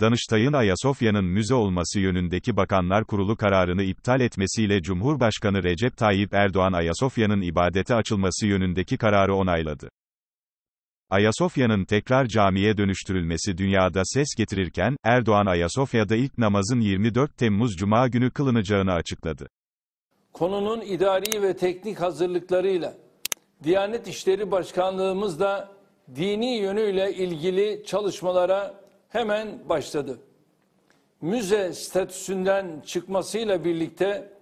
Danıştay'ın Ayasofya'nın müze olması yönündeki Bakanlar Kurulu kararını iptal etmesiyle Cumhurbaşkanı Recep Tayyip Erdoğan Ayasofya'nın ibadete açılması yönündeki kararı onayladı. Ayasofya'nın tekrar camiye dönüştürülmesi dünyada ses getirirken, Erdoğan Ayasofya'da ilk namazın 24 Temmuz Cuma günü kılınacağını açıkladı. Konunun idari ve teknik hazırlıklarıyla Diyanet İşleri Başkanlığımız da dini yönüyle ilgili çalışmalara hemen başladı. Müze statüsünden çıkmasıyla birlikte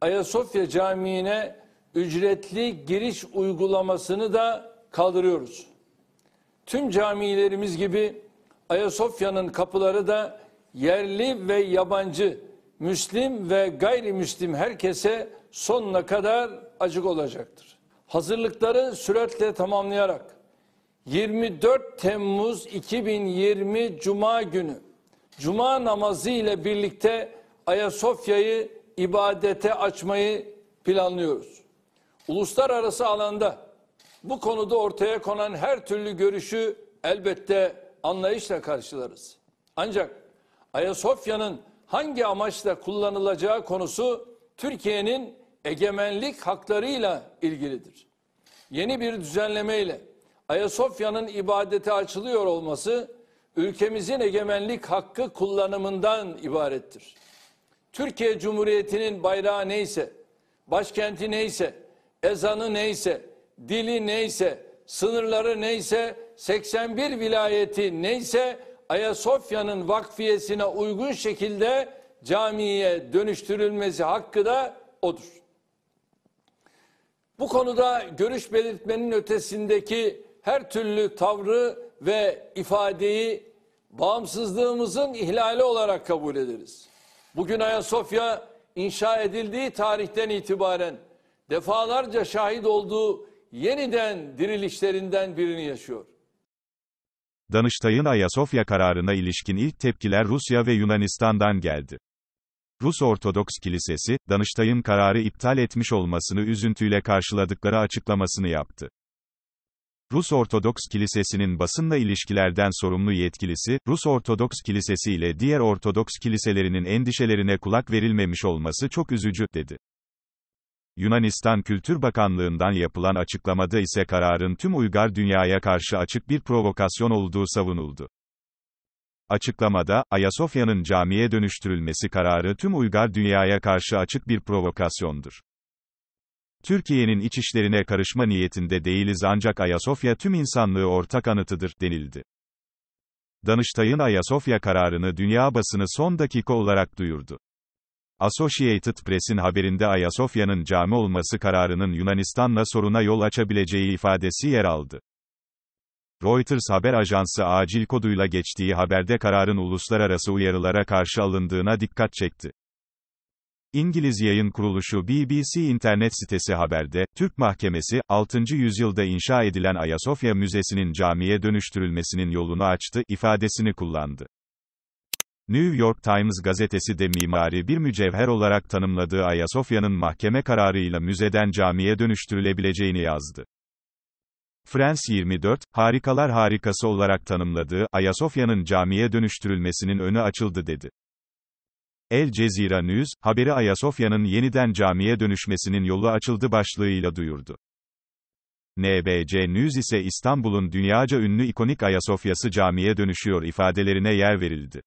Ayasofya Camii'ne ücretli giriş uygulamasını da kaldırıyoruz. Tüm camilerimiz gibi Ayasofya'nın kapıları da yerli ve yabancı, Müslim ve gayrimüslim herkese sonuna kadar açık olacaktır. Hazırlıkları süratle tamamlayarak 24 Temmuz 2020 Cuma günü Cuma namazı ile birlikte Ayasofya'yı ibadete açmayı planlıyoruz. Uluslararası alanda bu konuda ortaya konan her türlü görüşü elbette anlayışla karşılarız. Ancak Ayasofya'nın hangi amaçla kullanılacağı konusu Türkiye'nin egemenlik haklarıyla ilgilidir. Yeni bir düzenlemeyle ile Ayasofya'nın ibadete açılıyor olması ülkemizin egemenlik hakkı kullanımından ibarettir. Türkiye Cumhuriyeti'nin bayrağı neyse, başkenti neyse, ezanı neyse, dili neyse, sınırları neyse, 81 vilayeti neyse Ayasofya'nın vakfiyesine uygun şekilde camiye dönüştürülmesi hakkı da odur. Bu konuda görüş belirtmenin ötesindeki her türlü tavrı ve ifadeyi bağımsızlığımızın ihlali olarak kabul ederiz. Bugün Ayasofya inşa edildiği tarihten itibaren defalarca şahit olduğu yeniden dirilişlerinden birini yaşıyor. Danıştay'ın Ayasofya kararına ilişkin ilk tepkiler Rusya ve Yunanistan'dan geldi. Rus Ortodoks Kilisesi, Danıştay'ın kararı iptal etmiş olmasını üzüntüyle karşıladıkları açıklamasını yaptı. Rus Ortodoks Kilisesi'nin basınla ilişkilerden sorumlu yetkilisi, Rus Ortodoks Kilisesi ile diğer Ortodoks kiliselerinin endişelerine kulak verilmemiş olması çok üzücü, dedi. Yunanistan Kültür Bakanlığı'ndan yapılan açıklamada ise kararın tüm uygar dünyaya karşı açık bir provokasyon olduğu savunuldu. Açıklamada, Ayasofya'nın camiye dönüştürülmesi kararı tüm uygar dünyaya karşı açık bir provokasyondur. Türkiye'nin iç işlerine karışma niyetinde değiliz ancak Ayasofya tüm insanlığı ortak anıtıdır, denildi. Danıştay'ın Ayasofya kararını dünya basını son dakika olarak duyurdu. Associated Press'in haberinde Ayasofya'nın cami olması kararının Yunanistan'la soruna yol açabileceği ifadesi yer aldı. Reuters haber ajansı acil koduyla geçtiği haberde kararın uluslararası uyarılara karşı alındığına dikkat çekti. İngiliz yayın kuruluşu BBC internet sitesi haberde, Türk Mahkemesi, 6. yüzyılda inşa edilen Ayasofya Müzesi'nin camiye dönüştürülmesinin yolunu açtı, ifadesini kullandı. New York Times gazetesi de mimari bir mücevher olarak tanımladığı Ayasofya'nın mahkeme kararıyla müzeden camiye dönüştürülebileceğini yazdı. Frens 24, harikalar harikası olarak tanımladığı Ayasofya'nın camiye dönüştürülmesinin önü açıldı dedi. El Cezira News, haberi Ayasofya'nın yeniden camiye dönüşmesinin yolu açıldı başlığıyla duyurdu. NBC News ise İstanbul'un dünyaca ünlü ikonik Ayasofya'sı camiye dönüşüyor ifadelerine yer verildi.